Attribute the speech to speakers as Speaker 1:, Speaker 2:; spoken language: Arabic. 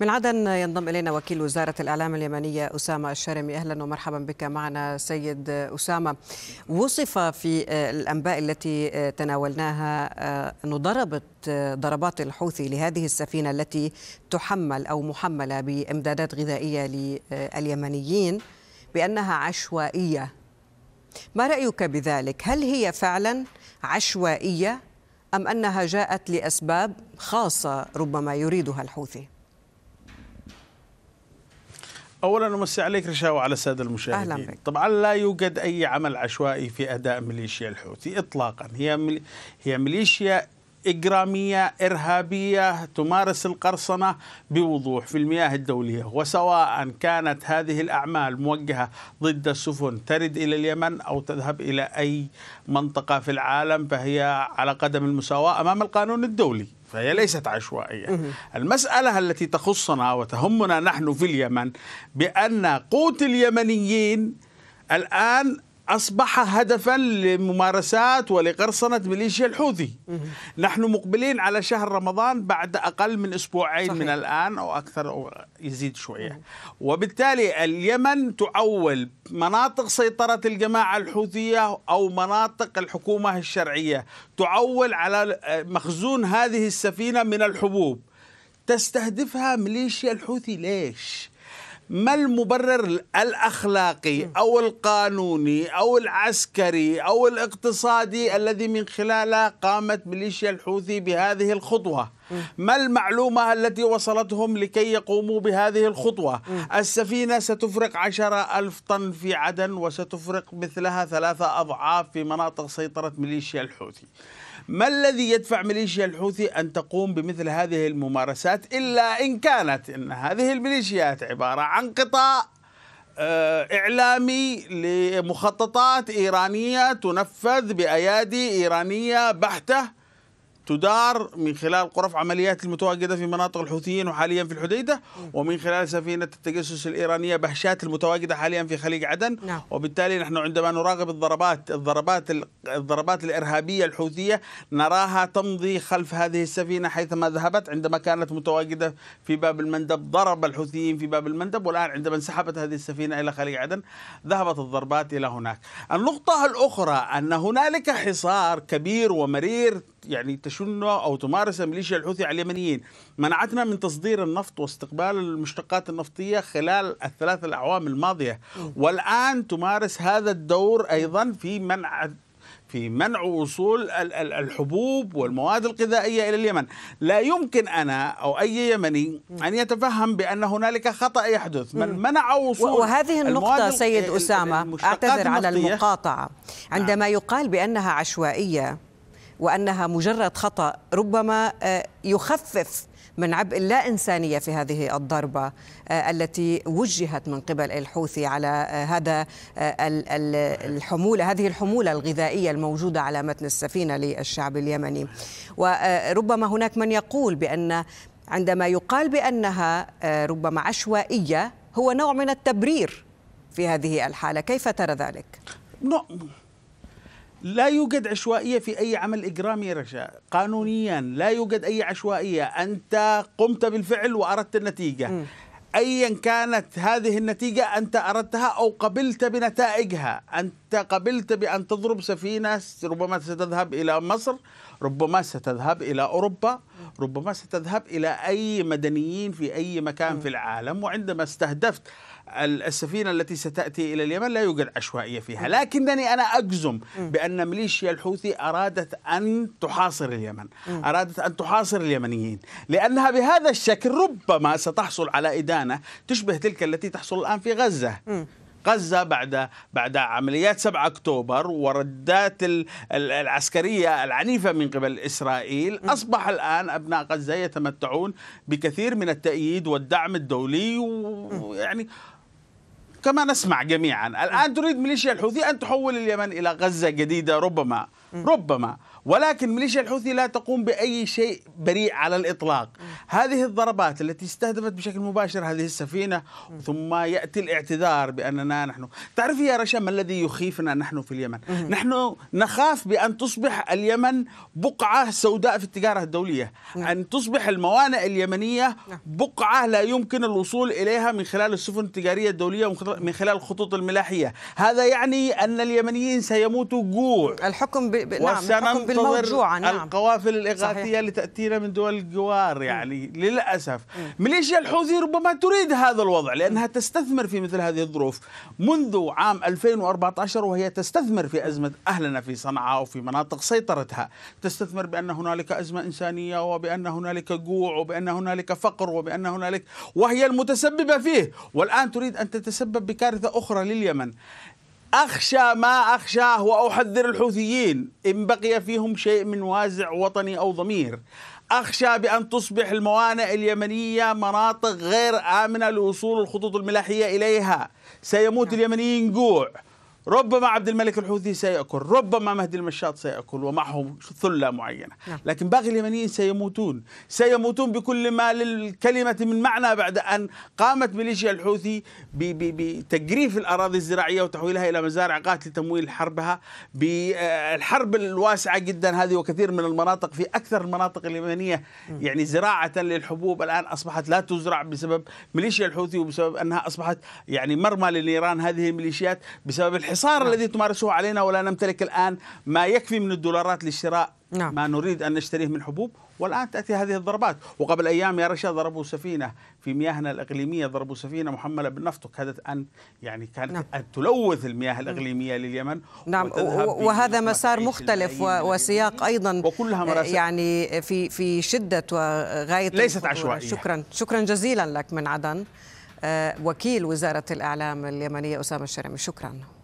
Speaker 1: من عدن ينضم إلينا وكيل وزارة الإعلام اليمنية أسامة الشارمي أهلا ومرحبا بك معنا سيد أسامة وصف في الأنباء التي تناولناها أنه ضربت آه، ضربات الحوثي لهذه السفينة التي تحمل أو محملة بإمدادات غذائية لليمنيين بأنها عشوائية ما رأيك بذلك؟ هل هي فعلا عشوائية أم أنها جاءت لأسباب خاصة ربما يريدها الحوثي؟
Speaker 2: اولا امسي عليك رشاوى على الساده المشاهدين أهلا بك. طبعا لا يوجد اي عمل عشوائي في اداء ميليشيا الحوثي اطلاقا هي هي ميليشيا إجرامية إرهابية تمارس القرصنة بوضوح في المياه الدولية وسواء كانت هذه الأعمال موجهة ضد السفن ترد إلى اليمن أو تذهب إلى أي منطقة في العالم فهي على قدم المساواة أمام القانون الدولي فهي ليست عشوائية المسألة التي تخصنا وتهمنا نحن في اليمن بأن قوت اليمنيين الآن أصبح هدفا لممارسات ولقرصنة ميليشيا الحوثي نحن مقبلين على شهر رمضان بعد أقل من أسبوعين صحيح. من الآن أو أكثر أو يزيد شوية وبالتالي اليمن تعول مناطق سيطرة الجماعة الحوثية أو مناطق الحكومة الشرعية تعول على مخزون هذه السفينة من الحبوب تستهدفها ميليشيا الحوثي ليش؟ ما المبرر الأخلاقي أو القانوني أو العسكري أو الاقتصادي الذي من خلاله قامت ميليشيا الحوثي بهذه الخطوة ما المعلومة التي وصلتهم لكي يقوموا بهذه الخطوة السفينة ستفرق عشرة ألف طن في عدن وستفرق مثلها ثلاثة أضعاف في مناطق سيطرة ميليشيا الحوثي ما الذي يدفع ميليشيا الحوثي أن تقوم بمثل هذه الممارسات إلا إن كانت إن هذه الميليشيات عبارة عن قطاع آه، إعلامي لمخططات إيرانية تنفذ بأيادي إيرانية بحتة تدار من خلال غرف عمليات المتواجده في مناطق الحوثيين وحاليا في الحديده ومن خلال سفينه التجسس الايرانيه بهشات المتواجده حاليا في خليج عدن نعم. وبالتالي نحن عندما نراقب الضربات الضربات الضربات الارهابيه الحوثيه نراها تمضي خلف هذه السفينه حيثما ذهبت عندما كانت متواجده في باب المندب ضرب الحوثيين في باب المندب والان عندما انسحبت هذه السفينه الى خليج عدن ذهبت الضربات الى هناك. النقطه الاخرى ان هنالك حصار كبير ومرير يعني تشنه أو تمارس ميليشيا الحوثي على اليمنيين منعتنا من تصدير النفط واستقبال المشتقات النفطية خلال الثلاث الأعوام الماضية والآن تمارس هذا الدور أيضا في منع في منع وصول الحبوب والمواد الغذائية إلى اليمن لا يمكن أنا أو أي يمني أن يتفهم بأن هنالك خطأ يحدث من منع وصول وهذه النقطة سيد
Speaker 1: أسامة أعتذر على المقاطعة عندما نعم. يقال بأنها عشوائية وانها مجرد خطا ربما آه، يخفف من عبء اللا إنسانية في هذه الضربة آه، التي وجهت من قبل الحوثي على آه، هذا الحمولة هذه الحمولة الغذائية الموجودة على متن السفينة للشعب اليمني وربما هناك من يقول بأن عندما يقال بأنها ربما عشوائية هو نوع من التبرير في هذه الحالة كيف ترى ذلك؟
Speaker 2: لا يوجد عشوائية في أي عمل إجرامي رشا قانونيا لا يوجد أي عشوائية أنت قمت بالفعل وأردت النتيجة ايا كانت هذه النتيجه انت اردتها او قبلت بنتائجها، انت قبلت بان تضرب سفينه ربما ستذهب الى مصر، ربما ستذهب الى اوروبا، ربما ستذهب الى اي مدنيين في اي مكان في العالم، وعندما استهدفت السفينة التي ستأتي إلى اليمن لا يوجد عشوائية فيها لكنني أنا أجزم بأن ميليشيا الحوثي أرادت أن تحاصر اليمن أرادت أن تحاصر اليمنيين لأنها بهذا الشكل ربما ستحصل على إدانة تشبه تلك التي تحصل الآن في غزة غزة بعد بعد عمليات 7 أكتوبر وردات العسكرية العنيفة من قبل إسرائيل أصبح الآن أبناء غزة يتمتعون بكثير من التأييد والدعم الدولي ويعني كما نسمع جميعا الآن تريد ميليشيا الحوثي أن تحول اليمن إلى غزة جديدة ربما ربما ولكن ميليشيا الحوثي لا تقوم باي شيء بريء على الاطلاق هذه الضربات التي استهدفت بشكل مباشر هذه السفينه ثم ياتي الاعتذار باننا نحن تعرفي يا رشا ما الذي يخيفنا نحن في اليمن نحن نخاف بان تصبح اليمن بقعه سوداء في التجاره الدوليه ان تصبح الموانئ اليمنيه نعم. بقعه لا يمكن الوصول اليها من خلال السفن التجاريه الدوليه ومن خلال الخطوط الملاحيه هذا يعني ان اليمنيين سيموتوا جوع الحكم نعم بالموجوعة نعم. القوافل الإغاثية صحيح. لتأتينا من دول الجوار يعني م. للأسف ميليشيا الحوثي ربما تريد هذا الوضع لأنها تستثمر في مثل هذه الظروف منذ عام 2014 وهي تستثمر في أزمة أهلنا في صنعاء وفي مناطق سيطرتها تستثمر بأن هنالك أزمة إنسانية وبأن هنالك جوع وبأن هنالك فقر وبأن هنالك وهي المتسببة فيه والآن تريد أن تتسبب بكارثة أخرى لليمن أخشى ما أخشاه وأحذر الحوثيين إن بقي فيهم شيء من وازع وطني أو ضمير أخشى بأن تصبح الموانئ اليمنية مناطق غير آمنة لوصول الخطوط الملاحية إليها سيموت نعم. اليمنيين جوع ربما عبد الملك الحوثي سيأكل ربما مهدي المشاط سيأكل ومعه ثلة معينة نعم. لكن باقي اليمنيين سيموتون سيموتون بكل ما للكلمة من معنى بعد أن قامت ميليشيا الحوثي بتجريف الأراضي الزراعية وتحويلها إلى مزارع قاتل لتمويل حربها بالحرب الواسعة جدا هذه وكثير من المناطق في أكثر المناطق اليمنية يعني زراعة للحبوب الآن أصبحت لا تزرع بسبب ميليشيا الحوثي وبسبب أنها أصبحت يعني مرمى للنيران هذه الميليشيات بسبب الحرب الحصار نعم. الذي تمارسه علينا ولا نمتلك الآن ما يكفي من الدولارات لشراء نعم. ما نريد أن نشتريه من حبوب والآن تأتي هذه الضربات وقبل أيام يا رشا ضربوا سفينة في مياهنا الإقليمية ضربوا سفينة محملة بالنفط وكادت أن يعني كانت نعم. أن تلوث المياه الإقليمية نعم. لليمن نعم وهذا
Speaker 1: مسار مختلف وسياق أيضا وكلها آه، يعني في في شدة وغاية ليست عشوائية شكرا شكرا جزيلا لك من عدن آه، وكيل وزارة الإعلام اليمنية أسامة الشرمي شكرا